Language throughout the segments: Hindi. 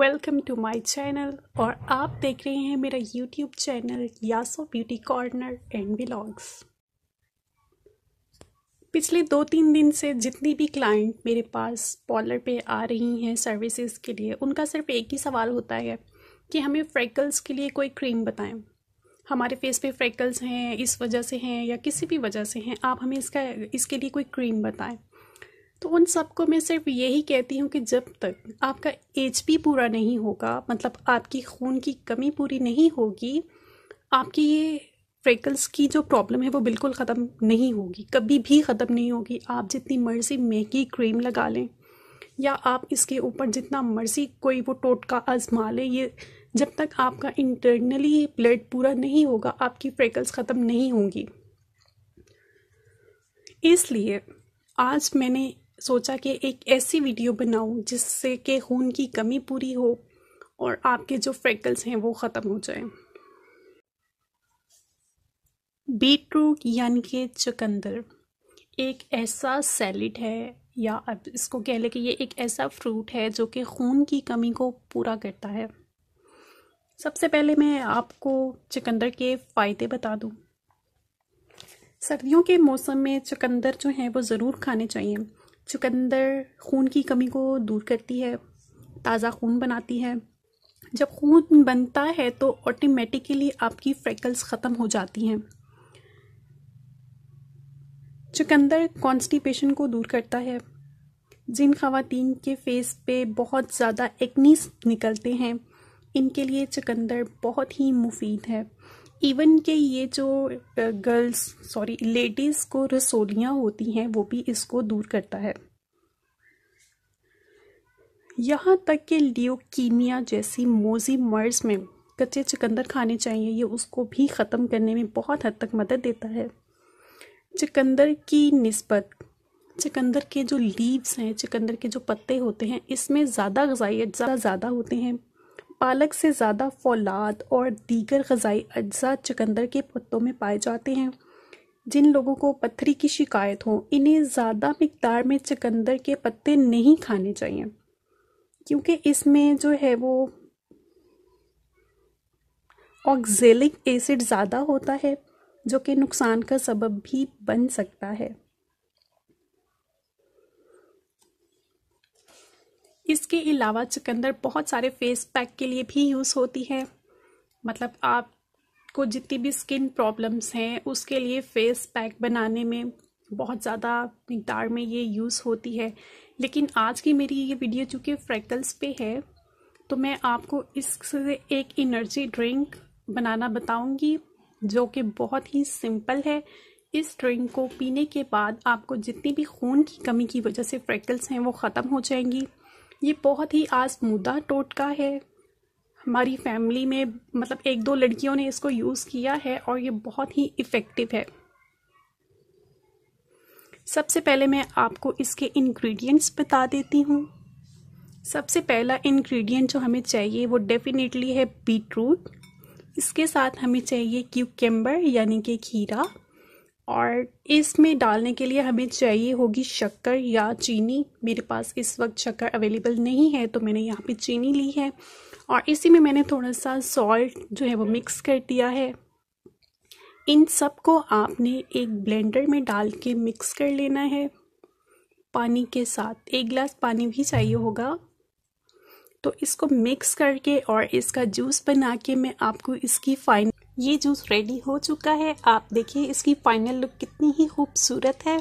वेलकम टू माय चैनल और आप देख रहे हैं मेरा YouTube channel Yaso beauty corner and blogs पिछले दो तीन दिन से जितनी भी क्लाइंट मेरे पास पॉलर पे आ रही हैं सर्विसेज के लिए उनका सिर्फ एक ही सवाल होता है कि हमें फ्रैकल्स के लिए कोई क्रीम बताएं हमारे फेस पे फ्रैकल्स हैं इस वजह से हैं या किसी भी वजह से हैं आप हमें इसका इसके लिए कोई क्रीम बताएं तो उन सबको मैं सिर्फ यही कहती हूँ कि जब तक आपका एच पूरा नहीं होगा मतलब आपकी खून की कमी पूरी नहीं होगी आपकी ये फ्रेकल्स की जो प्रॉब्लम है वो बिल्कुल ख़त्म नहीं होगी कभी भी ख़त्म नहीं होगी आप जितनी मर्ज़ी महंगी क्रीम लगा लें या आप इसके ऊपर जितना मर्ज़ी कोई वो टोटका आजमा लें ये जब तक आपका इंटरनली ब्लड पूरा नहीं होगा आपकी फ्रेकल्स ख़त्म नहीं होंगी इसलिए आज मैंने सोचा कि एक ऐसी वीडियो बनाऊं जिससे कि खून की कमी पूरी हो और आपके जो फ्रेकल्स हैं वो ख़त्म हो जाएं बीट रूट यानी कि चुकंदर एक ऐसा सैलड है या अब इसको कह लें कि ये एक ऐसा फ्रूट है जो कि खून की कमी को पूरा करता है सबसे पहले मैं आपको चुकंदर के फ़ायदे बता दूं सर्दियों के मौसम में चुकंदर जो है वो ज़रूर खाने चाहिए चुकंदर खून की कमी को दूर करती है ताज़ा खून बनाती है जब खून बनता है तो ऑटोमेटिकली आपकी फ्रेकल्स ख़त्म हो जाती हैं चुकंदर कॉन्स्टिपेशन को दूर करता है जिन खातन के फेस पे बहुत ज़्यादा एक्नीस निकलते हैं इनके लिए चुकंदर बहुत ही मुफीद है इवन के ये जो गर्ल्स सॉरी लेडीज़ को रसोलियाँ होती हैं वो भी इसको दूर करता है यहाँ तक कि लियोकीमिया जैसी मोजी मर्ज में कच्चे चकंदर खाने चाहिए ये उसको भी ख़त्म करने में बहुत हद तक मदद देता है चकंदर की नस्बत चकंदर के जो लीव्स हैं चकंदर के जो पत्ते होते हैं इसमें ज़्यादा गजाइत ज़्यादा ज़्यादा होते हैं पालक से ज़्यादा फौलाद और दीगर गज़ाई अज्जा चकंदर के पत्तों में पाए जाते हैं जिन लोगों को पत्थरी की शिकायत हो इन्हें ज़्यादा मकदार में चकंदर के पत्ते नहीं खाने चाहिए क्योंकि इसमें जो है वो ऑक्जेलिक एसिड ज़्यादा होता है जो कि नुकसान का सबब भी बन सकता है इसके अलावा चुकंदर बहुत सारे फेस पैक के लिए भी यूज़ होती है मतलब आपको जितनी भी स्किन प्रॉब्लम्स हैं उसके लिए फेस पैक बनाने में बहुत ज़्यादा मकदार में ये यूज़ होती है लेकिन आज की मेरी ये वीडियो चूँकि फ्रैकल्स पे है तो मैं आपको इससे एक एनर्जी ड्रिंक बनाना बताऊँगी जो कि बहुत ही सिंपल है इस ड्रिंक को पीने के बाद आपको जितनी भी खून की कमी की वजह से फ्रैकल्स हैं वो ख़त्म हो जाएंगी ये बहुत ही आजमूदा टोटका है हमारी फैमिली में मतलब एक दो लड़कियों ने इसको यूज़ किया है और ये बहुत ही इफ़ेक्टिव है सबसे पहले मैं आपको इसके इंग्रेडिएंट्स बता देती हूँ सबसे पहला इंग्रेडिएंट जो हमें चाहिए वो डेफिनेटली है बीट रूट इसके साथ हमें चाहिए क्यूकेम्बर यानी कि खीरा और इसमें डालने के लिए हमें चाहिए होगी शक्कर या चीनी मेरे पास इस वक्त शक्कर अवेलेबल नहीं है तो मैंने यहाँ पे चीनी ली है और इसी में मैंने थोड़ा सा सॉल्ट जो है वो मिक्स कर दिया है इन सब को आपने एक ब्लेंडर में डाल के मिक्स कर लेना है पानी के साथ एक गिलास पानी भी चाहिए होगा तो इसको मिक्स करके और इसका जूस बना के मैं आपको इसकी फाइन ये जूस रेडी हो चुका है आप देखिए इसकी फाइनल लुक कितनी ही खूबसूरत है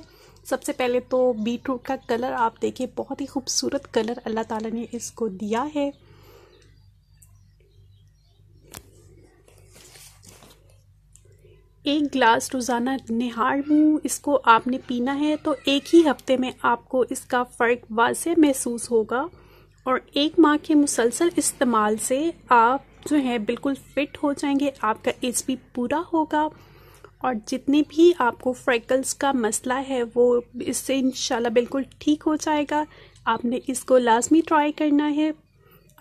सबसे पहले तो बीट रूट का कलर आप देखिए बहुत ही खूबसूरत कलर अल्लाह ताला ने इसको दिया है एक ग्लास रोज़ाना निहार हूँ इसको आपने पीना है तो एक ही हफ्ते में आपको इसका फ़र्क वाज महसूस होगा और एक माह के मुसलसल इस्तेमाल से आप जो है बिल्कुल फिट हो जाएंगे आपका एज भी पूरा होगा और जितने भी आपको फ्रैकल्स का मसला है वो इससे इंशाल्लाह बिल्कुल ठीक हो जाएगा आपने इसको लाजमी ट्राई करना है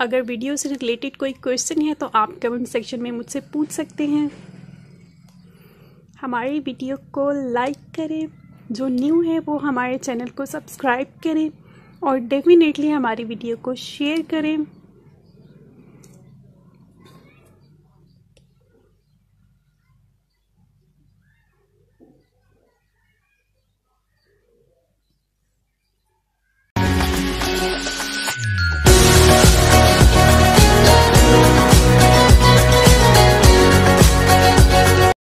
अगर वीडियो से रिलेटेड कोई क्वेश्चन है तो आप कमेंट सेक्शन में मुझसे पूछ सकते हैं हमारी वीडियो को लाइक करें जो न्यू है वो हमारे चैनल को सब्सक्राइब करें और डेफिनेटली हमारी वीडियो को शेयर करें Thank you.